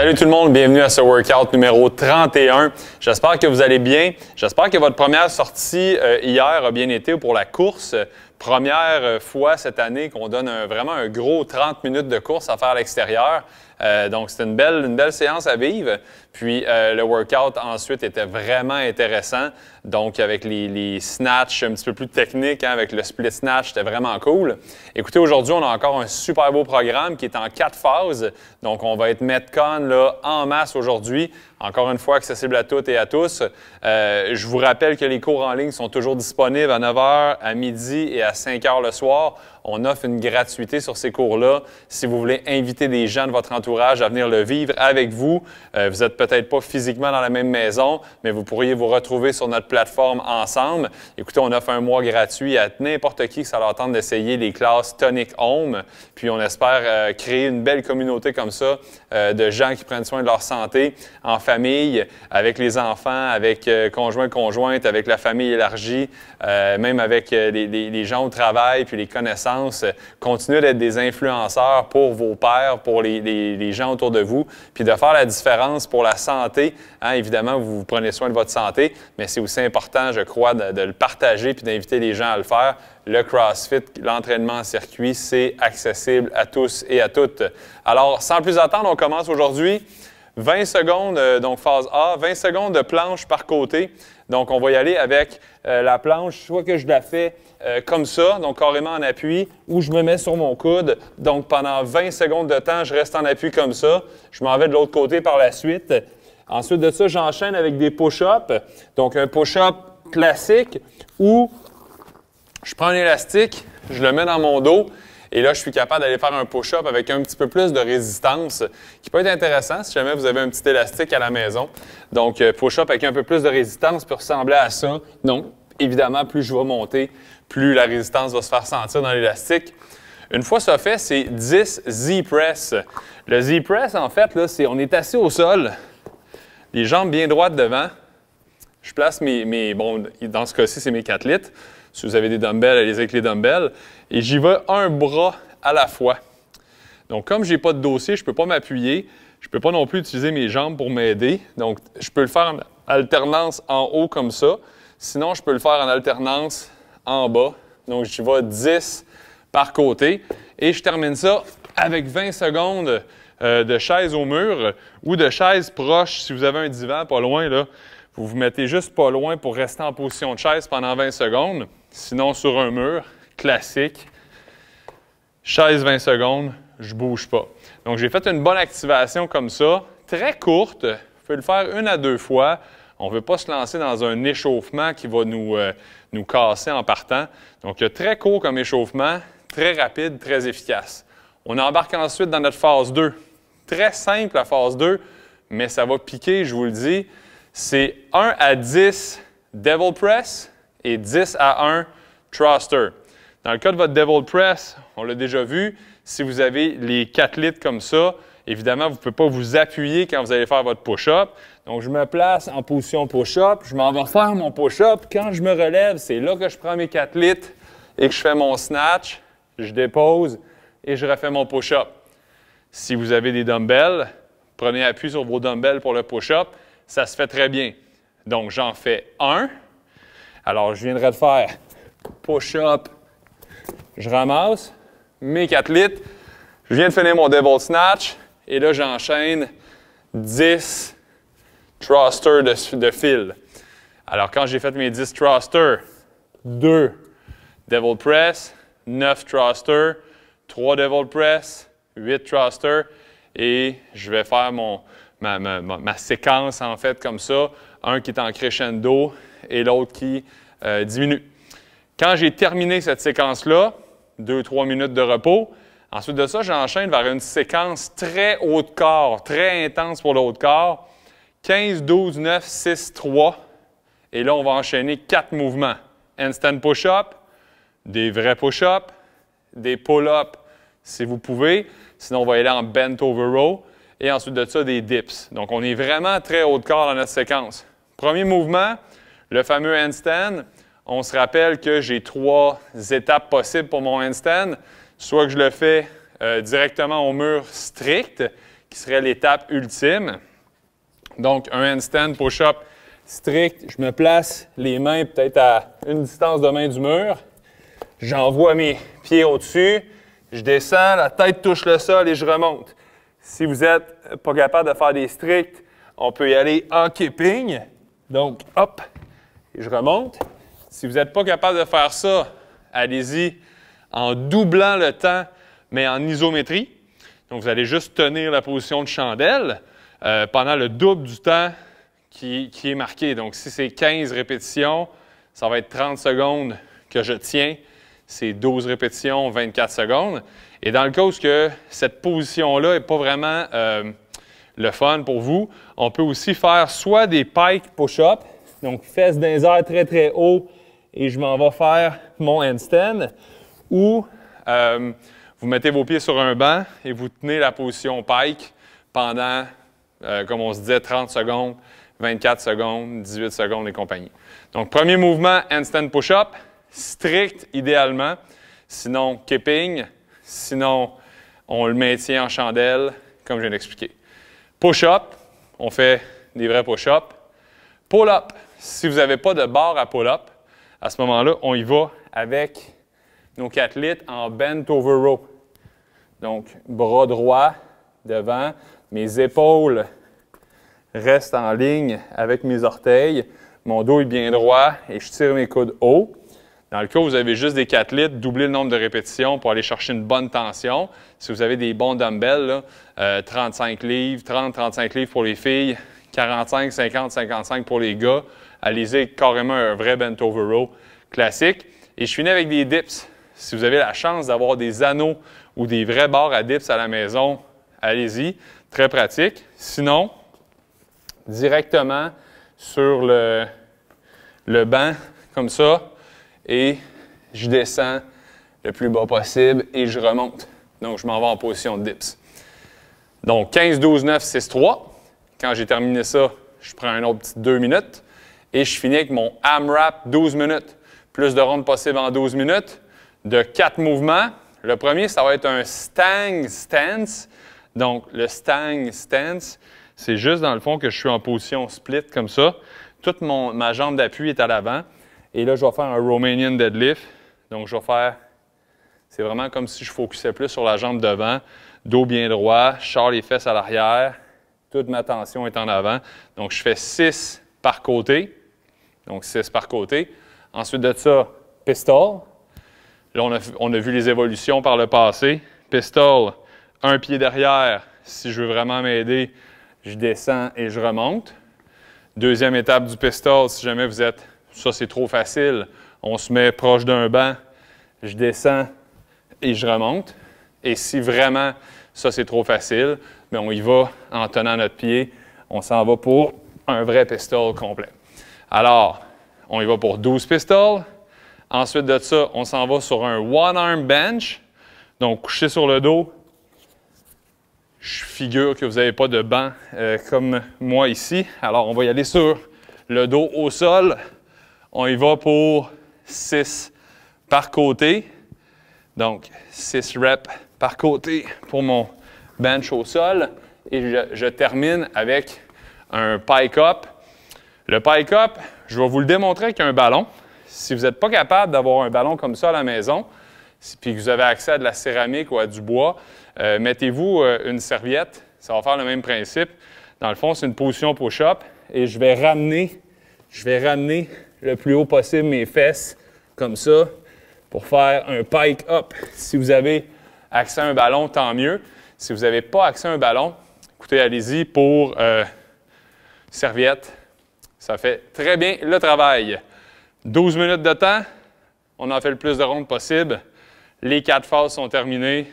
Salut tout le monde, bienvenue à ce workout numéro 31. J'espère que vous allez bien. J'espère que votre première sortie euh, hier a bien été pour la course première euh, fois cette année qu'on donne vraiment un gros 30 minutes de course à faire à l'extérieur. Euh, donc, c'était une belle, une belle séance à vivre. Puis, euh, le workout ensuite était vraiment intéressant. Donc, avec les, les snatchs un petit peu plus techniques, hein, avec le split snatch, c'était vraiment cool. Écoutez, aujourd'hui, on a encore un super beau programme qui est en quatre phases. Donc, on va être Metcon là, en masse aujourd'hui encore une fois, accessible à toutes et à tous. Euh, je vous rappelle que les cours en ligne sont toujours disponibles à 9h, à midi et à 5h le soir. On offre une gratuité sur ces cours-là. Si vous voulez inviter des gens de votre entourage à venir le vivre avec vous, euh, vous n'êtes peut-être pas physiquement dans la même maison, mais vous pourriez vous retrouver sur notre plateforme ensemble. Écoutez, on offre un mois gratuit à n'importe qui qui ça leur tente d'essayer les classes Tonic Home. Puis on espère euh, créer une belle communauté comme ça euh, de gens qui prennent soin de leur santé en famille, avec les enfants, avec conjoints, conjointes, avec la famille élargie, même avec les gens au travail, puis les connaissances euh, continuez d'être des influenceurs pour vos pères, pour les, gens autour de vous, puis de faire la différence pour la santé. Hein, évidemment, vous prenez soin de votre santé, mais c'est aussi important, je crois, de, le partager puis d'inviter les gens à le faire. Le CrossFit, l'entraînement en circuit, c'est accessible à tous et à toutes. Alors, sans plus attendre, on commence aujourd'hui. 20 secondes, euh, donc phase A, 20 secondes de planche par côté. Donc, on va y aller avec euh, la planche, soit que je la fais euh, comme ça, donc carrément en appui, où je me mets sur mon coude. Donc pendant 20 secondes de temps, je reste en appui comme ça. Je m'en vais de l'autre côté par la suite. Ensuite de ça, j'enchaîne avec des push-ups. Donc un push-up classique où je prends un élastique, je le mets dans mon dos. Et là, je suis capable d'aller faire un push-up avec un petit peu plus de résistance, qui peut être intéressant si jamais vous avez un petit élastique à la maison. Donc, euh, push-up avec un peu plus de résistance peut ressembler à ça. Donc, évidemment, plus je vais monter, plus la résistance va se faire sentir dans l'élastique. Une fois ça fait, c'est 10 Z-press. Le Z-press, en fait, là, c'est on est assis au sol, les jambes bien droites devant. Je place mes, mes bon, dans ce cas-ci, c'est mes 4 litres. Si vous avez des dumbbells, allez avec les dumbbells. Et j'y vais un bras à la fois. Donc, comme je n'ai pas de dossier, je ne peux pas m'appuyer. Je ne peux pas non plus utiliser mes jambes pour m'aider. Donc, je peux le faire en alternance en haut comme ça. Sinon, je peux le faire en alternance en bas. Donc, j'y vais 10 par côté. Et je termine ça avec 20 secondes euh, de chaise au mur ou de chaise proche. Si vous avez un divan pas loin, là, vous vous mettez juste pas loin pour rester en position de chaise pendant 20 secondes. Sinon, sur un mur, classique, chaise 20 secondes, je bouge pas. Donc, j'ai fait une bonne activation comme ça, très courte. Vous pouvez le faire une à deux fois. On ne veut pas se lancer dans un échauffement qui va nous, euh, casser en partant. Donc, très court comme échauffement, très rapide, très efficace. On embarque ensuite dans notre phase 2. Très simple la phase 2, mais ça va piquer, je vous le dis. C'est 1 à 10 Devil Press et 10 à 1 Thruster. Dans le cas de votre Devil Press, on l'a déjà vu, si vous avez les 4 litres comme ça, évidemment, vous ne pouvez pas vous appuyer quand vous allez faire votre push-up. Donc, je me place en position push-up, je m'en vais faire mon push-up. Quand je me relève, c'est là que je prends mes 4 litres et que je fais mon snatch, je dépose et je refais mon push-up. Si vous avez des dumbbells, prenez appui sur vos dumbbells pour le push-up. Ça se fait très bien. Donc, j'en fais un. Alors, je viendrai de faire push-up, je ramasse mes 4 litres, je viens de finir mon devil snatch et là, j'enchaîne 10, Truster de, fil. Alors, quand j'ai fait mes 10 thrusters, 2 devil press, 9 thrusters, 3 devil press, 8 thrusters, et je vais faire ma, séquence, en fait, comme ça, un qui est en crescendo et l'autre qui euh, diminue. Quand j'ai terminé cette séquence-là, 2-3 minutes de repos, ensuite de ça, j'enchaîne vers une séquence très haut de corps, très intense pour le haut de corps, 15, 12, 9, 6, 3. Et là, on va enchaîner quatre mouvements. Handstand push-up, des vrais push-up, des pull-up si vous pouvez. Sinon, on va aller en bent over row. Et ensuite de ça, des dips. Donc, on est vraiment très haut de corps dans notre séquence. Premier mouvement, le fameux handstand. On se rappelle que j'ai trois étapes possibles pour mon handstand. Soit que je le fais euh, directement au mur strict, qui serait l'étape ultime. Donc, un handstand push-up strict. Je me place les mains peut-être à une distance de main du mur. J'envoie mes pieds au-dessus. Je descends, la tête touche le sol et je remonte. Si vous n'êtes pas capable de faire des stricts, on peut y aller en kipping. Donc, hop, et je remonte. Si vous n'êtes pas capable de faire ça, allez-y en doublant le temps, mais en isométrie. Donc, vous allez juste tenir la position de chandelle. Euh, pendant le double du temps qui, est marqué. Donc, si c'est 15 répétitions, ça va être 30 secondes que je tiens. C'est 12 répétitions, 24 secondes. Et dans le cas où cette position-là n'est pas vraiment euh, le fun pour vous, on peut aussi faire soit des pike push-up, donc fesses d'un air très très haut et je m'en vais faire mon handstand, ou euh, vous mettez vos pieds sur un banc et vous tenez la position pike pendant euh, comme on se disait, 30 secondes, 24 secondes, 18 secondes et compagnie. Donc, premier mouvement, handstand push-up, strict idéalement, sinon keeping, sinon on le maintient en chandelle, comme je viens d'expliquer. Push-up, on fait des vrais push-up. Pull-up, si vous n'avez pas de barre à pull-up, à ce moment-là, on y va avec nos athlètes litres en bent over row. Donc, bras droit devant, mes épaules restent en ligne avec mes orteils, mon dos est bien droit et je tire mes coudes haut. Dans le cas où vous avez juste des 4 litres, doublez le nombre de répétitions pour aller chercher une bonne tension. Si vous avez des bons dumbbells, 35 euh, livres, 30-35 livres pour les filles, 45, 50, 55 pour les gars, allez-y carrément un vrai bent over row classique. Et je finis avec des dips. Si vous avez la chance d'avoir des anneaux ou des vrais barres à dips à la maison, allez-y, très pratique. Sinon, directement sur le, banc, comme ça, et je descends le plus bas possible et je remonte. Donc, je m'en vais en position de dips. Donc, 15, 12, 9, 6, 3. Quand j'ai terminé ça, je prends un autre petit 2 minutes et je finis avec mon AMRAP 12 minutes. Plus de rondes possible en 12 minutes de 4 mouvements. Le premier, ça va être un Stang Stance. Donc, le stang stance, c'est juste dans le fond que je suis en position split comme ça. Toute ma jambe d'appui est à l'avant. Et là, je vais faire un Romanian deadlift. Donc, je vais faire. C'est vraiment comme si je focusais plus sur la jambe devant, dos bien droit, charles les fesses à l'arrière, toute ma tension est en avant. Donc, je fais 6 par côté. Donc, 6 par côté. Ensuite de ça, pistol. Là, on a, on a vu les évolutions par le passé. Pistol, un pied derrière, si je veux vraiment m'aider, je descends et je remonte. Deuxième étape du pistol, si jamais vous êtes, ça c'est trop facile, on se met proche d'un banc, je descends et je remonte. Et si vraiment ça c'est trop facile, mais ben, on y va en tenant notre pied, on s'en va pour un vrai pistol complet. Alors, on y va pour 12 pistoles. Ensuite de ça, on s'en va sur un one-arm bench, donc couché sur le dos, je figure que vous n'avez pas de banc euh, comme moi ici. Alors, on va y aller sur le dos au sol. On y va pour 6 par côté. Donc, 6 reps par côté pour mon bench au sol. Et je, termine avec un pike-up. Le pike-up, je vais vous le démontrer avec un ballon. Si vous n'êtes pas capable d'avoir un ballon comme ça à la maison, puis que vous avez accès à de la céramique ou à du bois, euh, mettez-vous euh, une serviette, ça va faire le même principe. Dans le fond, c'est une position push-up et je vais ramener, je vais ramener le plus haut possible mes fesses comme ça pour faire un pike up. Si vous avez accès à un ballon, tant mieux. Si vous n'avez pas accès à un ballon, écoutez, allez-y pour euh, serviette. Ça fait très bien le travail. 12 minutes de temps, on en fait le plus de rondes possible. Les quatre phases sont terminées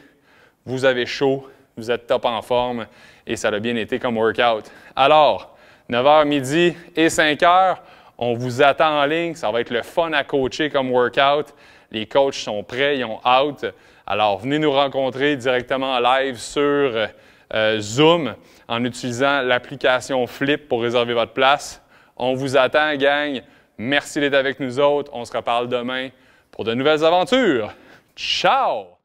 vous avez chaud, vous êtes top en forme et ça a bien été comme workout. Alors, 9h midi et 5h, on vous attend en ligne. Ça va être le fun à coacher comme workout. Les coachs sont prêts, ils ont out. Alors, venez nous rencontrer directement en live sur euh, Zoom en utilisant l'application Flip pour réserver votre place. On vous attend, gang. Merci d'être avec nous autres. On se reparle demain pour de nouvelles aventures. Ciao!